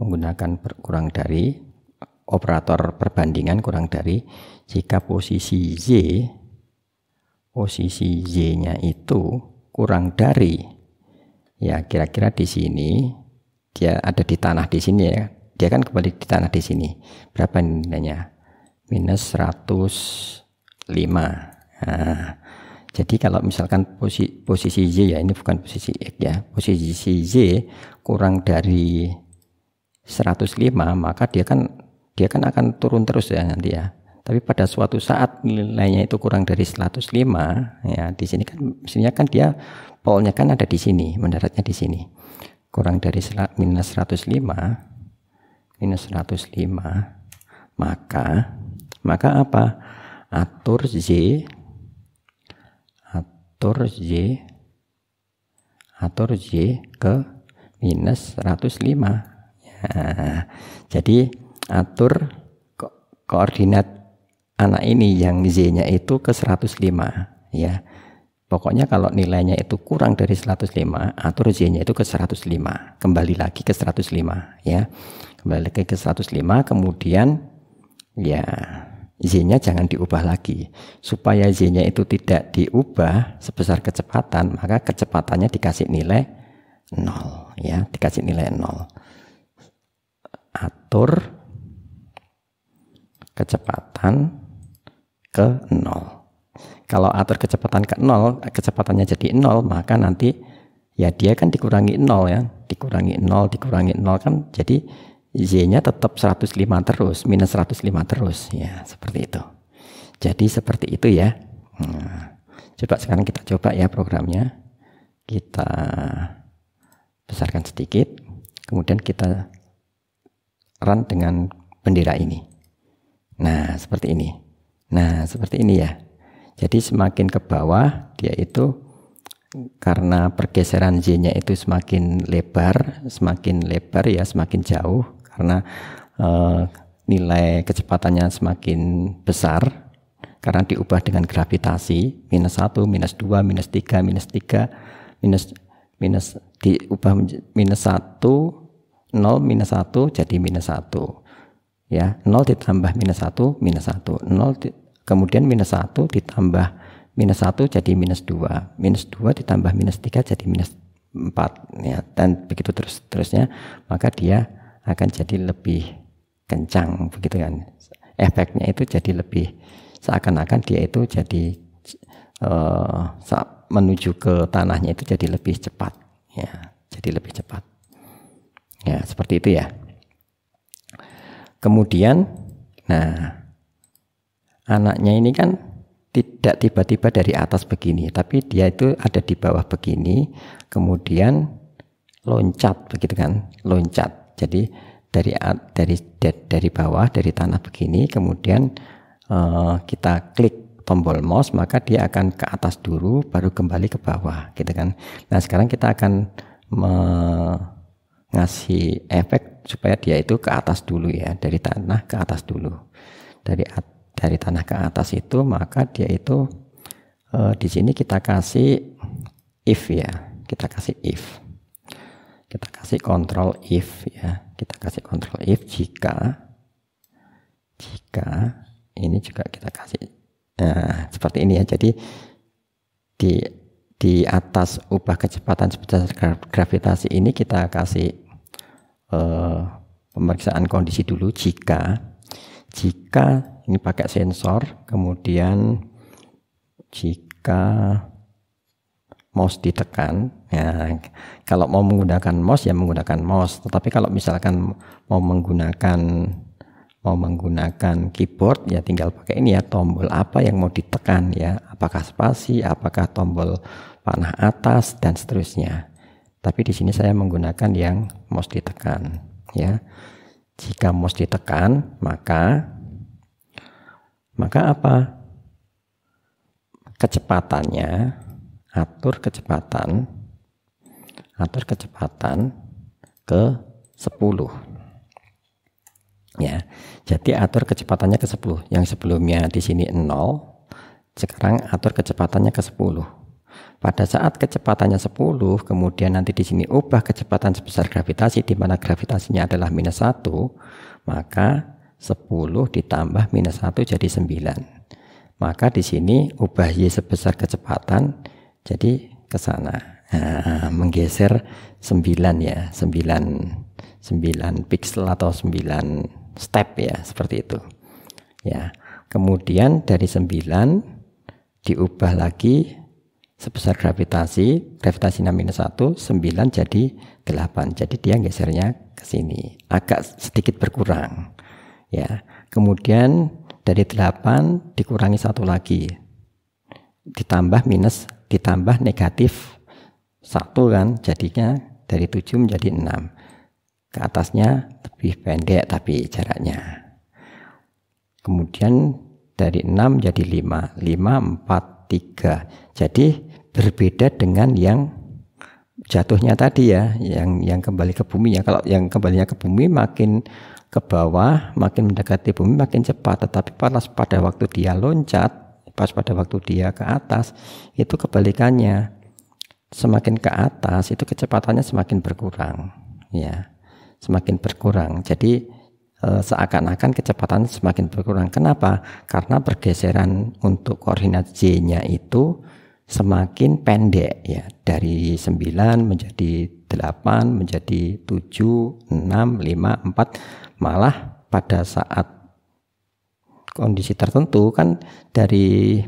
menggunakan per, kurang dari operator perbandingan kurang dari jika posisi z, posisi z nya itu kurang dari ya kira-kira di sini dia ada di tanah di sini ya dia kan kembali di tanah di sini berapa nilainya minus 105 nah, jadi kalau misalkan posisi, posisi Y ya, ini bukan posisi X ya, posisi Y kurang dari 105 maka dia kan dia kan akan turun terus ya nanti ya. Tapi pada suatu saat nilainya itu kurang dari 105 ya di sini kan mestinya kan dia polnya kan ada di sini, mendaratnya di sini. Kurang dari minus 105 minus 105 maka maka apa? Atur Z atur Y atur Y ke minus 105 ya. jadi atur ko koordinat anak ini yang Z-nya itu ke 105 ya pokoknya kalau nilainya itu kurang dari 105 atur Z-nya itu ke 105 kembali lagi ke 105 ya kembali lagi ke 105 kemudian ya Z-nya jangan diubah lagi. Supaya Z-nya itu tidak diubah sebesar kecepatan, maka kecepatannya dikasih nilai 0 ya, dikasih nilai 0. Atur kecepatan ke 0. Kalau atur kecepatan ke 0, kecepatannya jadi 0, maka nanti ya dia kan dikurangi 0 ya, dikurangi 0, dikurangi 0 kan jadi Y-nya tetap 105 terus, minus 105 terus. Ya, seperti itu. Jadi seperti itu ya. Nah, coba sekarang kita coba ya programnya. Kita besarkan sedikit. Kemudian kita run dengan bendera ini. Nah, seperti ini. Nah, seperti ini ya. Jadi semakin ke bawah dia itu karena pergeseran z nya itu semakin lebar, semakin lebar ya, semakin jauh karena uh, nilai kecepatannya semakin besar karena diubah dengan gravitasi minus satu, minus dua, minus tiga, minus tiga, minus minus diubah minus satu nol minus satu jadi minus satu ya nol ditambah minus satu minus satu nol kemudian minus satu ditambah minus satu jadi minus dua minus dua ditambah minus tiga jadi minus empat ya dan begitu terus terusnya maka dia akan jadi lebih kencang begitu kan efeknya itu jadi lebih seakan-akan dia itu jadi uh, menuju ke tanahnya itu jadi lebih cepat ya jadi lebih cepat ya seperti itu ya kemudian nah anaknya ini kan tidak tiba-tiba dari atas begini, tapi dia itu ada di bawah begini, kemudian loncat begitu kan, loncat. Jadi dari dari dari bawah dari tanah begini kemudian uh, kita klik tombol mouse maka dia akan ke atas dulu baru kembali ke bawah gitu kan. Nah, sekarang kita akan mengasih efek supaya dia itu ke atas dulu ya dari tanah ke atas dulu dari dari tanah ke atas itu maka dia itu uh, di sini kita kasih if ya kita kasih if kita kasih kontrol if ya kita kasih kontrol if jika jika ini juga kita kasih nah, seperti ini ya jadi di di atas ubah kecepatan sebesar gravitasi ini kita kasih eh, pemeriksaan kondisi dulu jika jika ini pakai sensor kemudian jika mouse ditekan ya kalau mau menggunakan mouse ya menggunakan mouse tetapi kalau misalkan mau menggunakan mau menggunakan keyboard ya tinggal pakai ini ya tombol apa yang mau ditekan ya apakah spasi apakah tombol panah atas dan seterusnya tapi di sini saya menggunakan yang mouse ditekan ya jika mouse ditekan maka maka apa kecepatannya atur kecepatan atur kecepatan ke 10 ya jadi atur kecepatannya ke 10 yang sebelumnya di sini 0 sekarang atur kecepatannya ke 10 pada saat kecepatannya 10 kemudian nanti di sini ubah kecepatan sebesar gravitasi di mana gravitasinya adalah minus 1 maka 10 ditambah minus 1 jadi 9 maka di sini ubah Y sebesar kecepatan jadi ke sana. Nah, menggeser 9 ya, 9 9 pixel atau 9 step ya, seperti itu. Ya. Kemudian dari 9 diubah lagi sebesar gravitasi, gravitasi 6 minus 1, 9 jadi 8. Jadi dia gesernya ke sini, agak sedikit berkurang. Ya. Kemudian dari 8 dikurangi satu lagi ditambah minus ditambah negatif satu kan jadinya dari 7 menjadi 6 ke atasnya lebih pendek tapi jaraknya kemudian dari 6 jadi 5 5 4 3 jadi berbeda dengan yang jatuhnya tadi ya yang yang kembali ke bumi ya kalau yang kembalinya ke bumi makin ke bawah makin mendekati bumi makin cepat tetapi panas pada waktu dia loncat pas pada waktu dia ke atas itu kebalikannya semakin ke atas itu kecepatannya semakin berkurang ya semakin berkurang jadi eh, seakan-akan kecepatan semakin berkurang kenapa karena pergeseran untuk koordinat j-nya itu semakin pendek ya dari 9 menjadi 8 menjadi 7 6 5 4 malah pada saat kondisi tertentu kan dari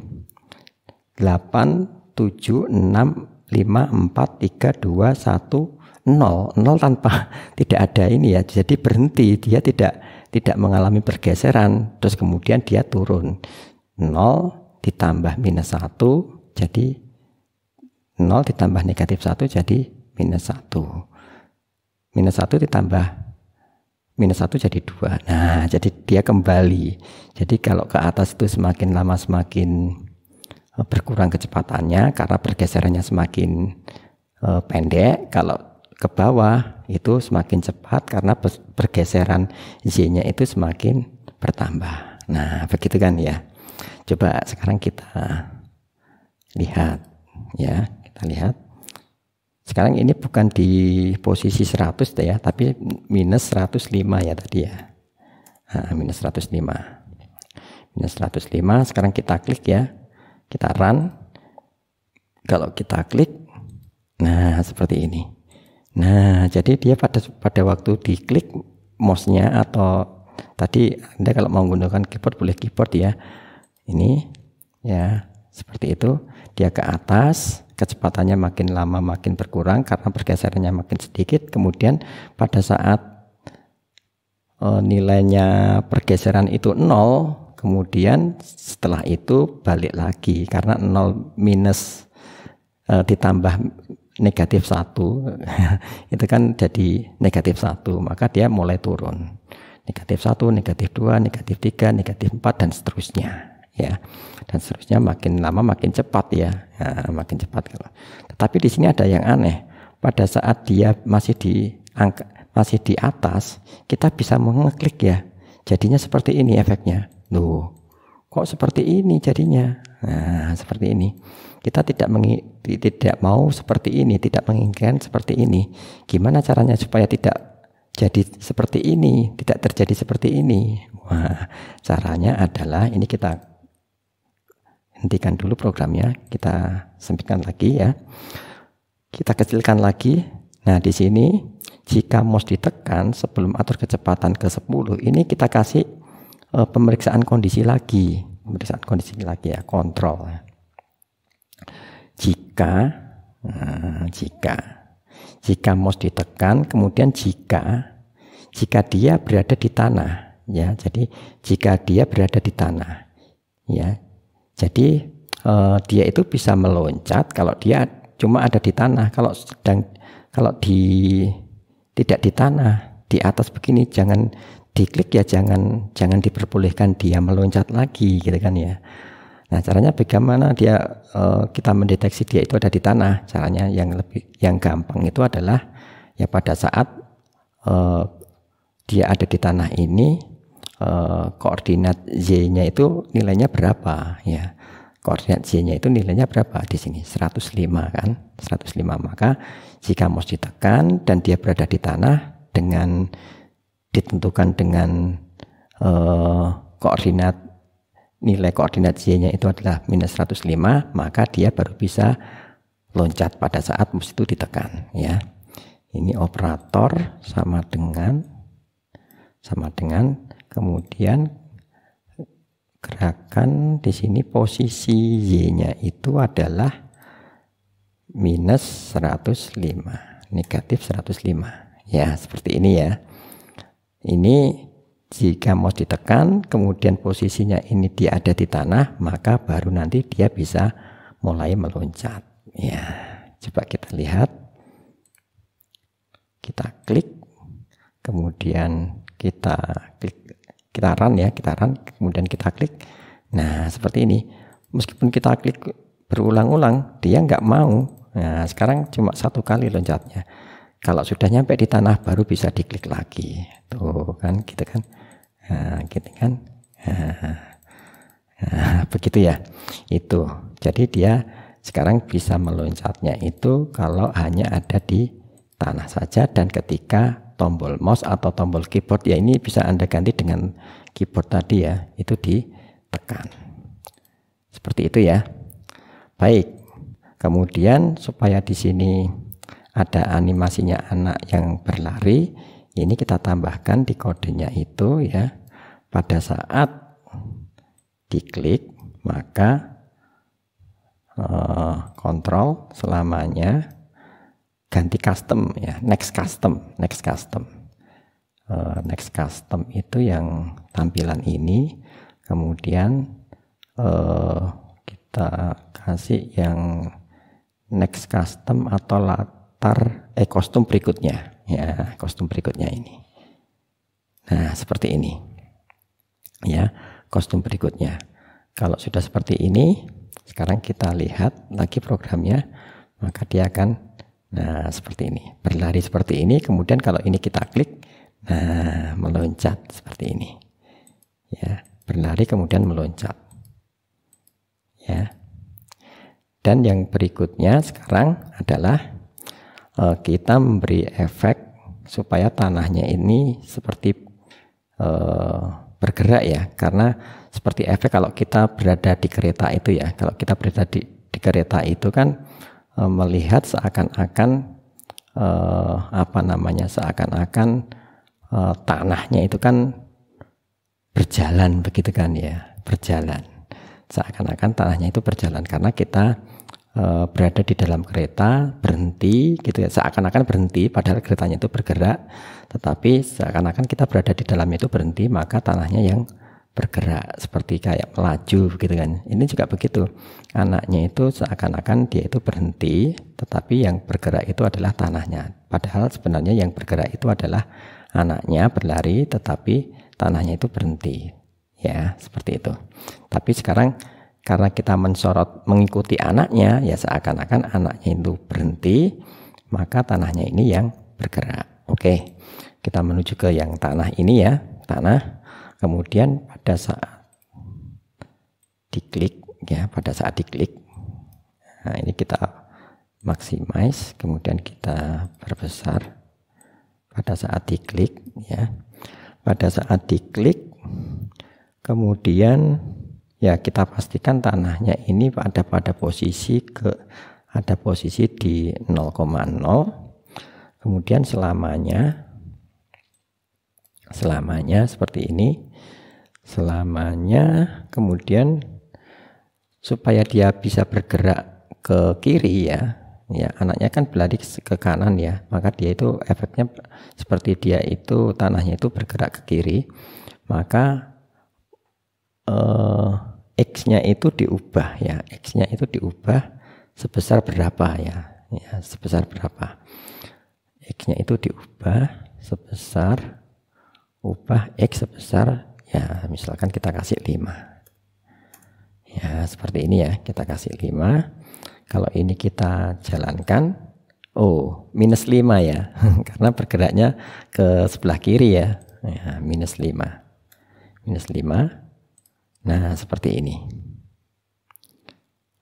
8 7 6 5 4 3 2 1 0 0 tanpa tidak ada ini ya. Jadi berhenti dia tidak tidak mengalami pergeseran terus kemudian dia turun. 0 ditambah minus 1 jadi 0 ditambah negatif 1 jadi minus 1. Minus 1 ditambah minus satu jadi dua. Nah, jadi dia kembali. Jadi kalau ke atas itu semakin lama semakin eh, berkurang kecepatannya karena pergeserannya semakin uh, pendek. Kalau ke bawah itu semakin cepat karena pergeseran z-nya itu semakin bertambah. Nah, begitu kan ya. Coba sekarang kita lihat ya, kita lihat. Sekarang ini bukan di posisi 100 ya, tapi minus 105 ya tadi ya. Nah, minus 105. Minus 105, sekarang kita klik ya. Kita run. Kalau kita klik, nah seperti ini. Nah, jadi dia pada pada waktu diklik mouse-nya atau tadi Anda kalau mau menggunakan keyboard boleh keyboard ya. Ini ya, seperti itu. Dia ke atas, kecepatannya makin lama makin berkurang karena pergeserannya makin sedikit kemudian pada saat uh, nilainya pergeseran itu nol kemudian setelah itu balik lagi karena nol minus uh, ditambah negatif satu itu kan jadi negatif satu maka dia mulai turun negatif satu negatif dua negatif tiga negatif empat dan seterusnya ya dan seterusnya makin lama makin cepat ya nah, makin cepat kalau tetapi di sini ada yang aneh pada saat dia masih di angka, masih di atas kita bisa mengeklik ya jadinya seperti ini efeknya tuh kok seperti ini jadinya nah seperti ini kita tidak mengi, tidak mau seperti ini tidak menginginkan seperti ini gimana caranya supaya tidak jadi seperti ini tidak terjadi seperti ini wah caranya adalah ini kita hentikan dulu programnya kita sempitkan lagi ya kita kecilkan lagi nah di sini jika mouse ditekan sebelum atur kecepatan ke 10 ini kita kasih e, pemeriksaan kondisi lagi pemeriksaan kondisi lagi ya kontrol ya. jika nah, jika jika mouse ditekan kemudian jika jika dia berada di tanah ya jadi jika dia berada di tanah ya jadi uh, dia itu bisa meloncat kalau dia cuma ada di tanah. Kalau sedang kalau di tidak di tanah, di atas begini jangan diklik ya jangan jangan diperbolehkan dia meloncat lagi gitu kan ya. Nah, caranya bagaimana dia uh, kita mendeteksi dia itu ada di tanah. Caranya yang lebih yang gampang itu adalah ya pada saat uh, dia ada di tanah ini Eh, koordinat y-nya itu nilainya berapa ya koordinat z nya itu nilainya berapa di sini 105 kan 105 maka jika mos ditekan dan dia berada di tanah dengan ditentukan dengan eh, koordinat nilai koordinat z nya itu adalah minus 105 maka dia baru bisa loncat pada saat mus itu ditekan ya ini operator sama dengan sama dengan Kemudian gerakan di sini posisi Y-nya itu adalah minus 105, negatif 105. Ya, seperti ini ya. Ini jika mau ditekan, kemudian posisinya ini dia ada di tanah, maka baru nanti dia bisa mulai meloncat. Ya, coba kita lihat. Kita klik, kemudian kita klik kita run ya kita run kemudian kita klik nah seperti ini meskipun kita klik berulang-ulang dia nggak mau nah sekarang cuma satu kali loncatnya kalau sudah nyampe di tanah baru bisa diklik lagi tuh kan kita gitu kan nah, gitu kan nah, nah, begitu ya itu jadi dia sekarang bisa meloncatnya itu kalau hanya ada di tanah saja dan ketika tombol mouse atau tombol keyboard ya ini bisa Anda ganti dengan keyboard tadi ya itu ditekan seperti itu ya baik kemudian supaya di sini ada animasinya anak yang berlari ini kita tambahkan di kodenya itu ya pada saat diklik maka eh, kontrol selamanya ganti custom ya next custom next custom uh, next custom itu yang tampilan ini kemudian uh, kita kasih yang next custom atau latar eh kostum berikutnya ya kostum berikutnya ini nah seperti ini ya kostum berikutnya kalau sudah seperti ini sekarang kita lihat lagi programnya maka dia akan Nah, seperti ini. Berlari seperti ini, kemudian kalau ini kita klik, nah, meloncat seperti ini. Ya, berlari kemudian meloncat. Ya. Dan yang berikutnya sekarang adalah uh, kita memberi efek supaya tanahnya ini seperti uh, bergerak ya, karena seperti efek kalau kita berada di kereta itu ya, kalau kita berada di, di kereta itu kan E, melihat seakan-akan eh, apa namanya seakan-akan eh, tanahnya itu kan berjalan begitu kan ya berjalan seakan-akan tanahnya itu berjalan karena kita eh, berada di dalam kereta berhenti gitu ya seakan-akan berhenti padahal keretanya itu bergerak tetapi seakan-akan kita berada di dalam itu berhenti maka tanahnya yang bergerak seperti kayak melaju gitu kan. Ini juga begitu. Anaknya itu seakan-akan dia itu berhenti, tetapi yang bergerak itu adalah tanahnya. Padahal sebenarnya yang bergerak itu adalah anaknya berlari tetapi tanahnya itu berhenti. Ya, seperti itu. Tapi sekarang karena kita mensorot mengikuti anaknya, ya seakan-akan anaknya itu berhenti, maka tanahnya ini yang bergerak. Oke. Kita menuju ke yang tanah ini ya, tanah kemudian pada saat diklik ya pada saat diklik nah ini kita maximize kemudian kita perbesar pada saat diklik ya pada saat diklik kemudian ya kita pastikan tanahnya ini ada pada posisi ke ada posisi di 0,0 kemudian selamanya selamanya seperti ini selamanya kemudian supaya dia bisa bergerak ke kiri ya ya anaknya kan berlari ke kanan ya maka dia itu efeknya seperti dia itu tanahnya itu bergerak ke kiri maka eh, x-nya itu diubah ya x-nya itu diubah sebesar berapa ya ya sebesar berapa x-nya itu diubah sebesar ubah x sebesar ya misalkan kita kasih 5 ya seperti ini ya kita kasih 5 kalau ini kita jalankan oh minus 5 ya karena bergeraknya ke sebelah kiri ya, ya minus 5 minus 5 nah seperti ini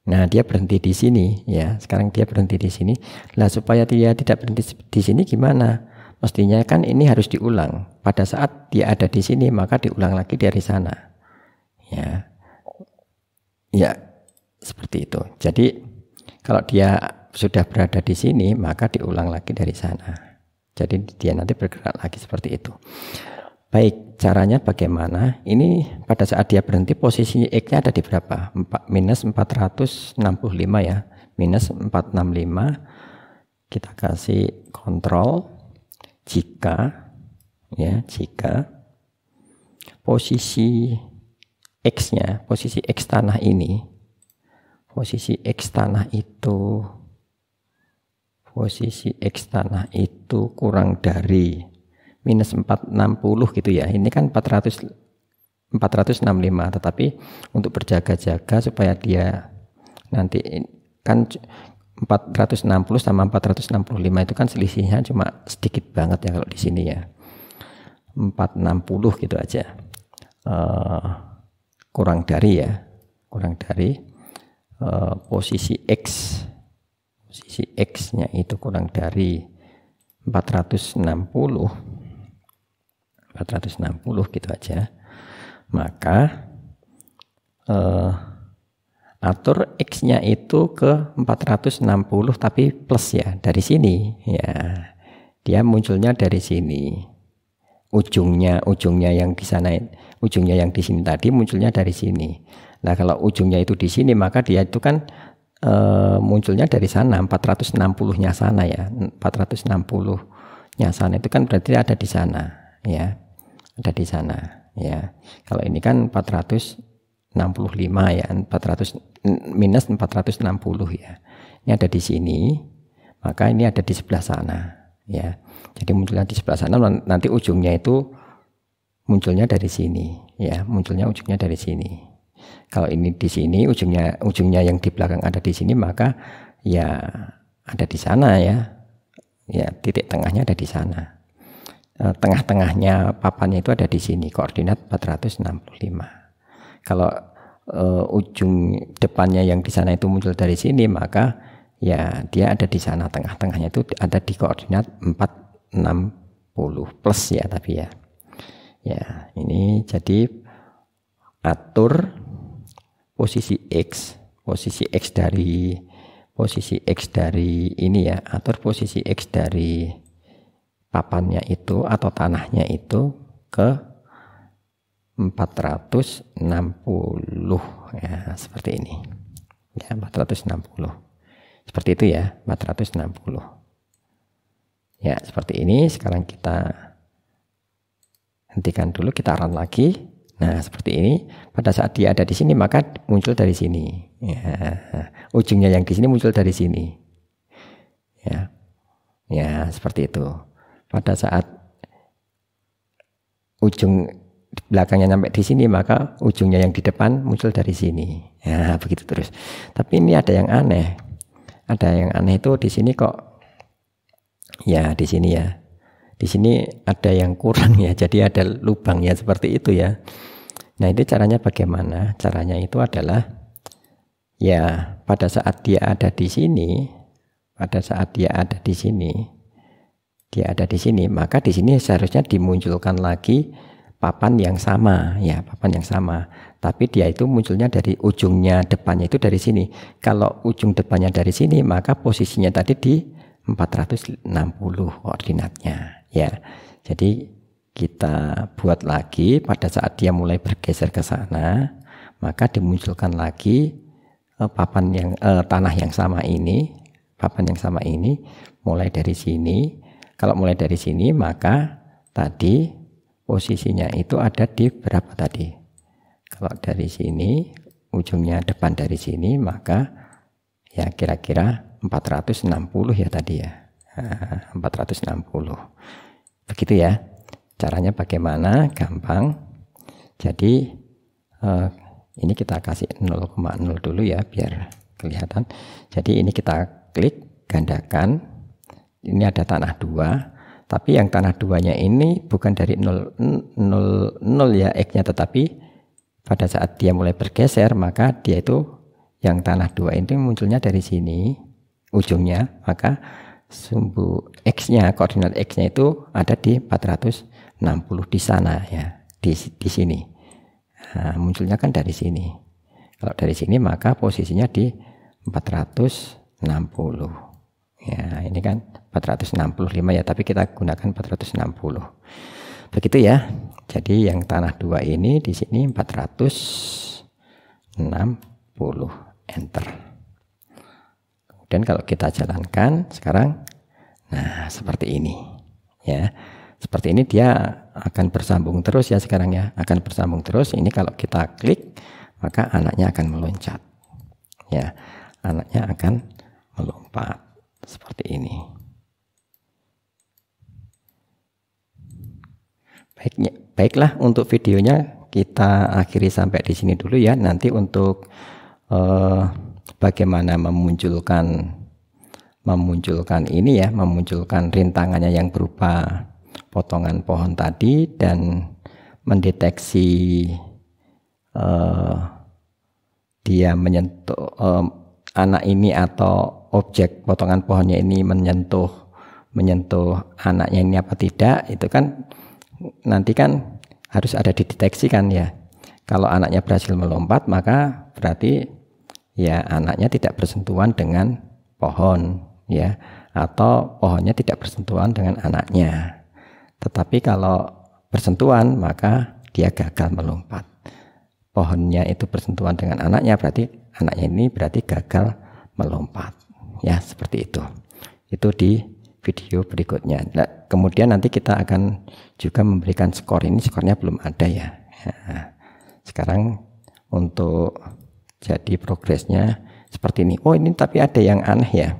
Nah, dia berhenti di sini ya. Sekarang dia berhenti di sini. Lah supaya dia tidak berhenti di sini gimana? Mestinya kan ini harus diulang. Pada saat dia ada di sini maka diulang lagi dari sana. Ya. Ya, seperti itu. Jadi kalau dia sudah berada di sini maka diulang lagi dari sana. Jadi dia nanti bergerak lagi seperti itu. Baik, caranya bagaimana? Ini pada saat dia berhenti posisi X-nya ada di berapa? 4, minus 465 ya. Minus 465. Kita kasih kontrol jika ya jika posisi x-nya, posisi x tanah ini posisi x tanah itu posisi x tanah itu kurang dari minus 460 gitu ya. Ini kan 400 465 tetapi untuk berjaga-jaga supaya dia nanti kan 460 sama 465 itu kan selisihnya cuma sedikit banget ya kalau di sini ya 460 gitu aja uh, kurang dari ya kurang dari uh, posisi X posisi X nya itu kurang dari 460 460 gitu aja maka uh, atur nah, x-nya itu ke 460 tapi plus ya dari sini ya dia munculnya dari sini ujungnya ujungnya yang di sana ujungnya yang di sini tadi munculnya dari sini nah kalau ujungnya itu di sini maka dia itu kan e, munculnya dari sana 460 nya sana ya 460 nya sana itu kan berarti ada di sana ya ada di sana ya kalau ini kan 400 465 ya 400 minus 460 ya ini ada di sini maka ini ada di sebelah sana ya jadi munculnya di sebelah sana nanti ujungnya itu munculnya dari sini ya munculnya ujungnya dari sini kalau ini di sini ujungnya ujungnya yang di belakang ada di sini maka ya ada di sana ya ya titik tengahnya ada di sana eh, tengah-tengahnya papannya itu ada di sini koordinat 465 kalau uh, ujung depannya yang di sana itu muncul dari sini, maka ya dia ada di sana tengah-tengahnya itu ada di koordinat 460 plus ya tapi ya. Ya, ini jadi atur posisi X, posisi X dari posisi X dari ini ya, atur posisi X dari papannya itu atau tanahnya itu ke 460 ya seperti ini ya 460 seperti itu ya 460 ya seperti ini sekarang kita hentikan dulu kita run lagi nah seperti ini pada saat dia ada di sini maka muncul dari sini ya ujungnya yang di sini muncul dari sini ya ya seperti itu pada saat ujung belakangnya sampai di sini maka ujungnya yang di depan muncul dari sini ya begitu terus tapi ini ada yang aneh ada yang aneh itu di sini kok ya di sini ya di sini ada yang kurang ya jadi ada lubangnya seperti itu ya nah itu caranya bagaimana caranya itu adalah ya pada saat dia ada di sini pada saat dia ada di sini dia ada di sini maka di sini seharusnya dimunculkan lagi papan yang sama ya papan yang sama tapi dia itu munculnya dari ujungnya depannya itu dari sini kalau ujung depannya dari sini maka posisinya tadi di 460 koordinatnya ya jadi kita buat lagi pada saat dia mulai bergeser ke sana maka dimunculkan lagi eh, papan yang eh, tanah yang sama ini papan yang sama ini mulai dari sini kalau mulai dari sini maka tadi posisinya itu ada di berapa tadi? Kalau dari sini, ujungnya depan dari sini, maka ya kira-kira 460 ya tadi ya. 460. Nah, Begitu ya. Caranya bagaimana? Gampang. Jadi eh, ini kita kasih 0,0 dulu ya biar kelihatan. Jadi ini kita klik gandakan. Ini ada tanah dua tapi yang tanah duanya ini bukan dari 0 nol, nol ya x-nya tetapi pada saat dia mulai bergeser maka dia itu yang tanah dua ini munculnya dari sini ujungnya maka sumbu x-nya koordinat x-nya itu ada di 460 di sana ya di di sini nah, munculnya kan dari sini kalau dari sini maka posisinya di 460 Ya, ini kan 465 ya, tapi kita gunakan 460. Begitu ya. Jadi yang tanah dua ini di sini 460 enter. Kemudian kalau kita jalankan sekarang nah seperti ini ya. Seperti ini dia akan bersambung terus ya sekarang ya, akan bersambung terus. Ini kalau kita klik maka anaknya akan meloncat. Ya, anaknya akan melompat seperti ini. Baiknya, baiklah untuk videonya kita akhiri sampai di sini dulu ya. Nanti untuk eh, bagaimana memunculkan memunculkan ini ya, memunculkan rintangannya yang berupa potongan pohon tadi dan mendeteksi eh, dia menyentuh eh, anak ini atau objek potongan pohonnya ini menyentuh menyentuh anaknya ini apa tidak itu kan nanti kan harus ada dideteksi kan ya kalau anaknya berhasil melompat maka berarti ya anaknya tidak bersentuhan dengan pohon ya atau pohonnya tidak bersentuhan dengan anaknya tetapi kalau bersentuhan maka dia gagal melompat pohonnya itu bersentuhan dengan anaknya berarti anaknya ini berarti gagal melompat ya seperti itu itu di video berikutnya nah, kemudian nanti kita akan juga memberikan skor ini skornya belum ada ya nah, sekarang untuk jadi progresnya seperti ini oh ini tapi ada yang aneh ya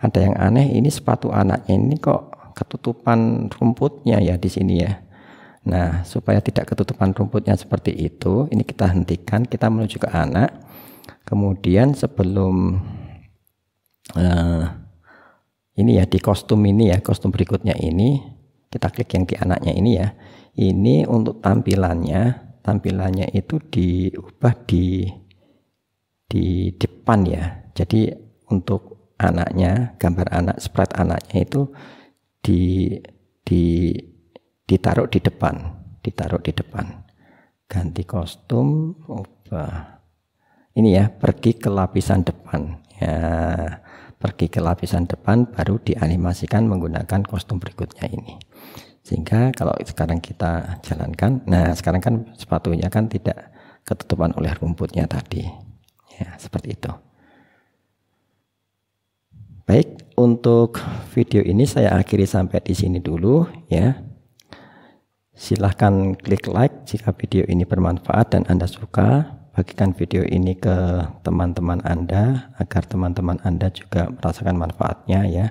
ada yang aneh ini sepatu anaknya ini kok ketutupan rumputnya ya di sini ya Nah, supaya tidak ketutupan rumputnya seperti itu, ini kita hentikan, kita menuju ke anak. Kemudian sebelum uh, ini ya di kostum ini ya kostum berikutnya ini kita klik yang di anaknya ini ya ini untuk tampilannya tampilannya itu diubah di di depan ya jadi untuk anaknya gambar anak sprite anaknya itu di di ditaruh di depan ditaruh di depan ganti kostum ubah ini ya pergi ke lapisan depan ya pergi ke lapisan depan baru dianimasikan menggunakan kostum berikutnya ini sehingga kalau sekarang kita jalankan nah sekarang kan sepatunya kan tidak ketutupan oleh rumputnya tadi ya seperti itu baik untuk video ini saya akhiri sampai di sini dulu ya silahkan klik like jika video ini bermanfaat dan anda suka bagikan video ini ke teman-teman Anda agar teman-teman Anda juga merasakan manfaatnya ya.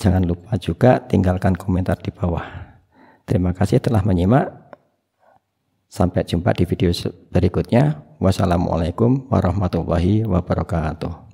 Jangan lupa juga tinggalkan komentar di bawah. Terima kasih telah menyimak. Sampai jumpa di video berikutnya. Wassalamualaikum warahmatullahi wabarakatuh.